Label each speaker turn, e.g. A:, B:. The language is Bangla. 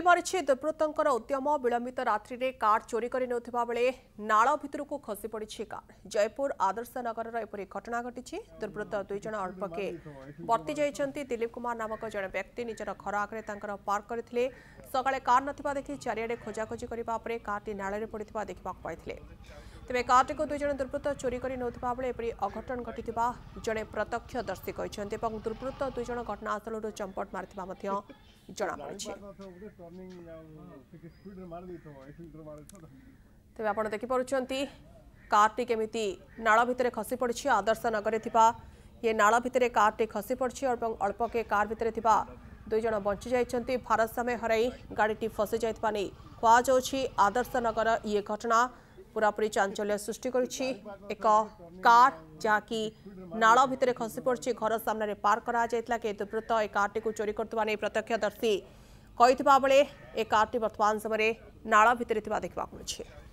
A: জেল মারিছে দুর্বৃত্তর উদ্যম বিলম্বিত রাত্রে কার চোরি করে নেওয়া বেড়ে নাল ভিতরক খসি পড়ছে কার জয়পুর আদর্শ নগরের এপরি ঘটনা ঘটিছে দুর্বৃত্ত দুইজন অল্পকে বর্তি যাই দিলীপ কুমার নামক জন ব্যক্তি নিজের ঘর আগে তাঁর পার্ক করে সকালে কার নথিবা দেখি চারিআড়ে খোঁজাখোঁজি করা পরে কারটি নাড়ে পড়ে দেখা পাইলে তেবে কার্তিক দুজন দুরপুত চুরি করি নথ পালে অঘটন ঘটিতিবা জনে প্রত্যক্ষ দৰ্শক হৈছন্তি পা দুৰপুত দুজন ঘটনাস্থলৰ চম্পট মারতিবা মধ্য জনা পৰিছে তেবে আপোন দেখি পৰুচন্তি কার্তিক এমিতি নালৰ ভিতৰে খছি পৰিছে আদৰশ নগৰে তিবা এই নালৰ ভিতৰে কারটে খছি পৰিছে আৰু অল্পকে कार ভিতৰে তিবা দুজন বஞ்சி যায়চন্তি ভাৰত সময় হৰাই গাড়ীটি ফসে যায়ত বানে খোৱা জহি আদৰশ নগৰ এই ঘটনা পুরাপুরি চাঞ্চল্য সৃষ্টি করছে এক কার যা কি নাল ভিতরে খসি পড়ছে ঘর সামনে পার্ক করা যাই দুর্বৃত্ত এই কারটি চোরি করুয়া নিয়ে প্রত্যক্ষদর্শী কইতা বেড়ে এ কারটি বর্তমান সময় নাল ভিতরে দেখা মিলছে